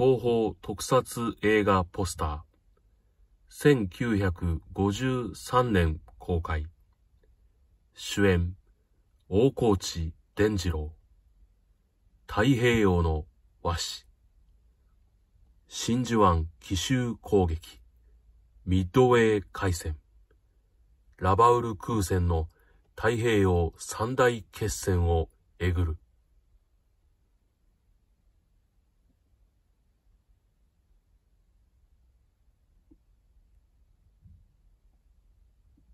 東方特撮映画ポスター1953年公開主演大河内伝次郎太平洋の和紙真珠湾奇襲攻撃ミッドウェー海戦ラバウル空戦の太平洋三大決戦をえぐる